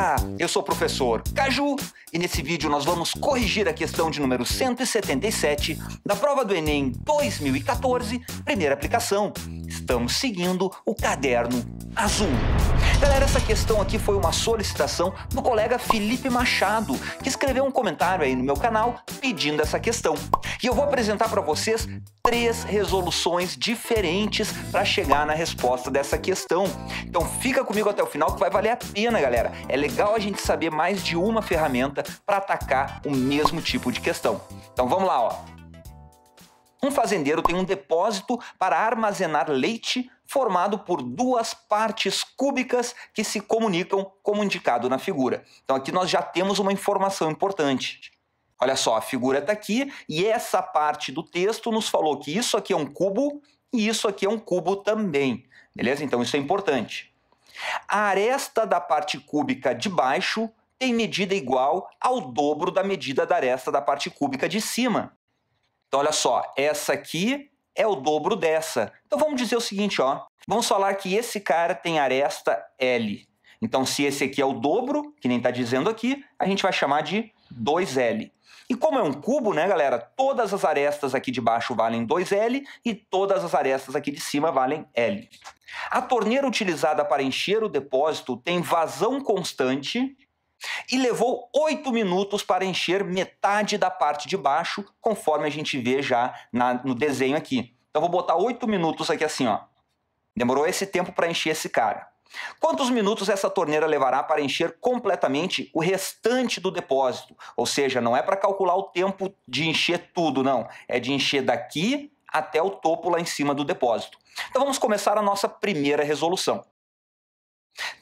Olá, eu sou o professor Caju e nesse vídeo nós vamos corrigir a questão de número 177 da prova do Enem 2014, primeira aplicação. Estamos seguindo o caderno azul. Galera, essa questão aqui foi uma solicitação do colega Felipe Machado, que escreveu um comentário aí no meu canal pedindo essa questão. E eu vou apresentar para vocês três resoluções diferentes para chegar na resposta dessa questão. Então fica comigo até o final que vai valer a pena, galera. É legal a gente saber mais de uma ferramenta para atacar o mesmo tipo de questão. Então vamos lá, ó. Um fazendeiro tem um depósito para armazenar leite formado por duas partes cúbicas que se comunicam, como indicado na figura. Então aqui nós já temos uma informação importante. Olha só, a figura está aqui e essa parte do texto nos falou que isso aqui é um cubo e isso aqui é um cubo também. Beleza? Então isso é importante. A aresta da parte cúbica de baixo tem medida igual ao dobro da medida da aresta da parte cúbica de cima. Então olha só, essa aqui é o dobro dessa. Então vamos dizer o seguinte, ó. Vamos falar que esse cara tem aresta L. Então, se esse aqui é o dobro, que nem está dizendo aqui, a gente vai chamar de 2L. E como é um cubo, né, galera? Todas as arestas aqui de baixo valem 2L e todas as arestas aqui de cima valem L. A torneira utilizada para encher o depósito tem vazão constante e levou oito minutos para encher metade da parte de baixo, conforme a gente vê já na, no desenho aqui. Então vou botar oito minutos aqui assim, ó. Demorou esse tempo para encher esse cara. Quantos minutos essa torneira levará para encher completamente o restante do depósito? Ou seja, não é para calcular o tempo de encher tudo, não. É de encher daqui até o topo lá em cima do depósito. Então vamos começar a nossa primeira resolução.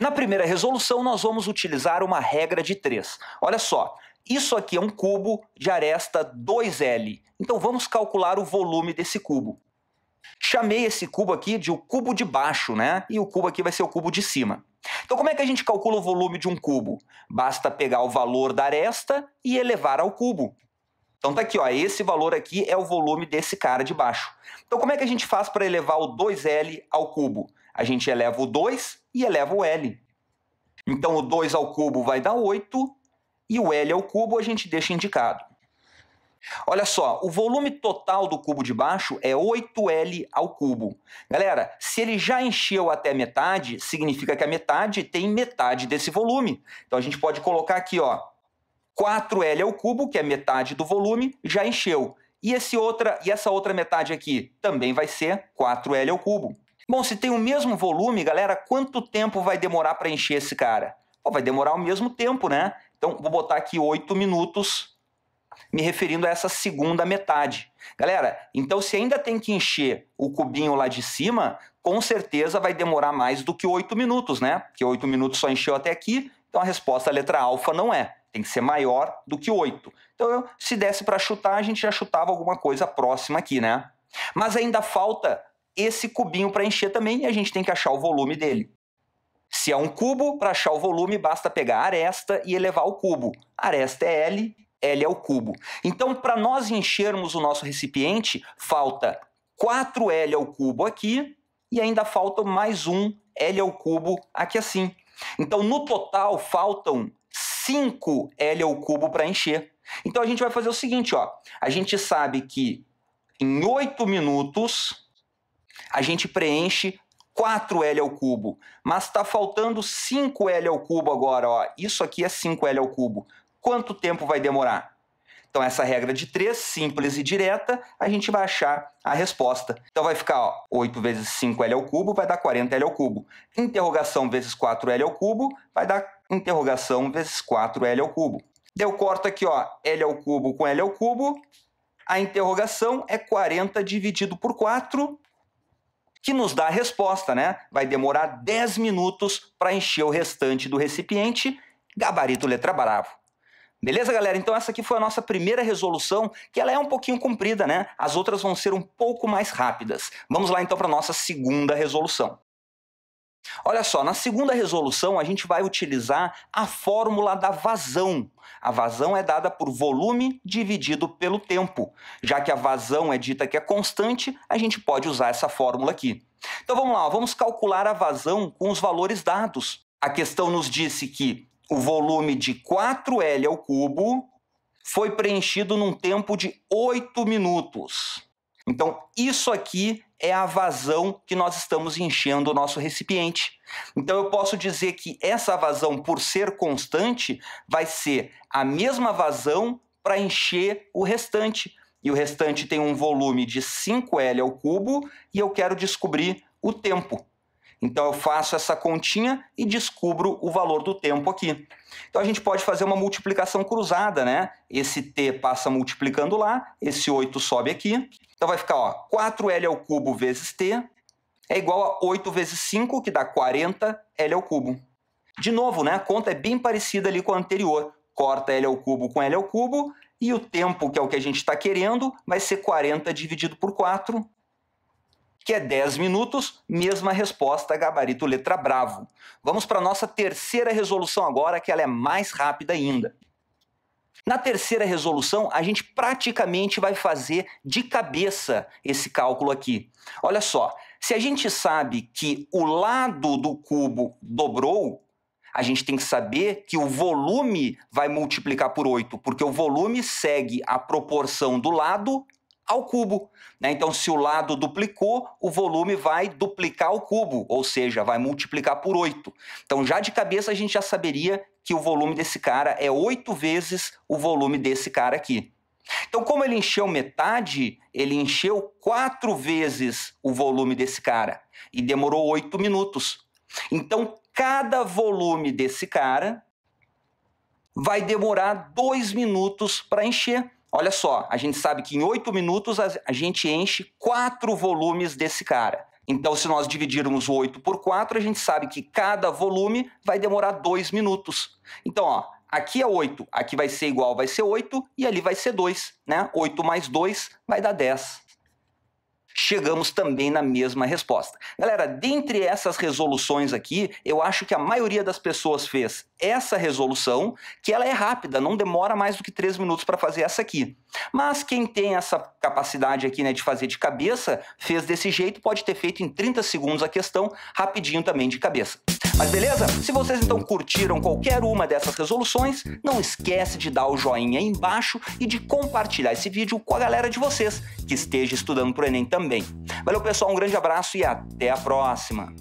Na primeira resolução, nós vamos utilizar uma regra de 3. Olha só, isso aqui é um cubo de aresta 2L. Então vamos calcular o volume desse cubo. Chamei esse cubo aqui de o cubo de baixo, né? E o cubo aqui vai ser o cubo de cima. Então como é que a gente calcula o volume de um cubo? Basta pegar o valor da aresta e elevar ao cubo. Então tá aqui, ó, esse valor aqui é o volume desse cara de baixo. Então como é que a gente faz para elevar o 2L ao cubo? A gente eleva o 2 e eleva o L. Então o 2 ao cubo vai dar 8 e o L ao cubo a gente deixa indicado. Olha só, o volume total do cubo de baixo é 8L ao cubo. Galera, se ele já encheu até metade, significa que a metade tem metade desse volume. Então a gente pode colocar aqui, ó, 4L ao cubo, que é metade do volume, já encheu. E, esse outra, e essa outra metade aqui também vai ser 4L ao cubo. Bom, se tem o mesmo volume, galera, quanto tempo vai demorar para encher esse cara? Pô, vai demorar o mesmo tempo, né? Então, vou botar aqui 8 minutos, me referindo a essa segunda metade. Galera, então se ainda tem que encher o cubinho lá de cima, com certeza vai demorar mais do que 8 minutos, né? Porque 8 minutos só encheu até aqui, então a resposta letra alfa não é. Tem que ser maior do que 8. Então, se desse para chutar, a gente já chutava alguma coisa próxima aqui, né? Mas ainda falta esse cubinho para encher também e a gente tem que achar o volume dele. Se é um cubo, para achar o volume basta pegar a aresta e elevar o cubo. A aresta é L, L é o cubo. Então, para nós enchermos o nosso recipiente, falta 4L ao cubo aqui e ainda falta mais um L ao cubo aqui assim. Então, no total, faltam 5 L ao cubo para encher. Então a gente vai fazer o seguinte, ó. A gente sabe que em 8 minutos a gente preenche 4L ao cubo, mas está faltando 5L ao cubo agora, ó. Isso aqui é 5L ao cubo. Quanto tempo vai demorar? Então, essa regra de 3, simples e direta, a gente vai achar a resposta. Então, vai ficar ó, 8 vezes 5L ao cubo vai dar 40L ao cubo. Interrogação vezes 4L ao cubo vai dar interrogação vezes 4L ao cubo. eu corto aqui, ó, L ao cubo com L ao cubo. A interrogação é 40 dividido por 4, que nos dá a resposta, né? Vai demorar 10 minutos para encher o restante do recipiente. Gabarito letra bravo. Beleza, galera? Então essa aqui foi a nossa primeira resolução, que ela é um pouquinho comprida, né? As outras vão ser um pouco mais rápidas. Vamos lá então para a nossa segunda resolução. Olha só, na segunda resolução a gente vai utilizar a fórmula da vazão. A vazão é dada por volume dividido pelo tempo. Já que a vazão é dita que é constante, a gente pode usar essa fórmula aqui. Então vamos lá, vamos calcular a vazão com os valores dados. A questão nos disse que o volume de 4L ao cubo foi preenchido num tempo de 8 minutos. Então, isso aqui é a vazão que nós estamos enchendo o nosso recipiente. Então, eu posso dizer que essa vazão, por ser constante, vai ser a mesma vazão para encher o restante. E o restante tem um volume de 5L ao cubo e eu quero descobrir o tempo. Então eu faço essa continha e descubro o valor do tempo aqui. Então a gente pode fazer uma multiplicação cruzada, né? Esse t passa multiplicando lá, esse 8 sobe aqui. Então vai ficar ó, 4L ao cubo vezes t é igual a 8 vezes 5, que dá 40L ao cubo. De novo, né? A conta é bem parecida ali com a anterior. Corta L ao cubo com L ao cubo e o tempo, que é o que a gente está querendo, vai ser 40 dividido por 4, que é 10 minutos, mesma resposta, gabarito letra bravo. Vamos para a nossa terceira resolução agora, que ela é mais rápida ainda. Na terceira resolução, a gente praticamente vai fazer de cabeça esse cálculo aqui. Olha só, se a gente sabe que o lado do cubo dobrou, a gente tem que saber que o volume vai multiplicar por 8, porque o volume segue a proporção do lado ao cubo. Né? Então, se o lado duplicou, o volume vai duplicar o cubo, ou seja, vai multiplicar por 8. Então, já de cabeça, a gente já saberia que o volume desse cara é 8 vezes o volume desse cara aqui. Então, como ele encheu metade, ele encheu quatro vezes o volume desse cara e demorou oito minutos. Então, cada volume desse cara vai demorar dois minutos para encher. Olha só, a gente sabe que em 8 minutos a gente enche 4 volumes desse cara. Então, se nós dividirmos o 8 por 4, a gente sabe que cada volume vai demorar 2 minutos. Então, ó, aqui é 8, aqui vai ser igual, vai ser 8, e ali vai ser 2, né? 8 mais 2 vai dar 10 chegamos também na mesma resposta. Galera, dentre essas resoluções aqui, eu acho que a maioria das pessoas fez essa resolução, que ela é rápida, não demora mais do que 3 minutos para fazer essa aqui. Mas quem tem essa capacidade aqui né, de fazer de cabeça, fez desse jeito, pode ter feito em 30 segundos a questão, rapidinho também de cabeça. Mas beleza? Se vocês então curtiram qualquer uma dessas resoluções, não esquece de dar o joinha aí embaixo e de compartilhar esse vídeo com a galera de vocês que esteja estudando pro Enem também. Valeu pessoal, um grande abraço e até a próxima!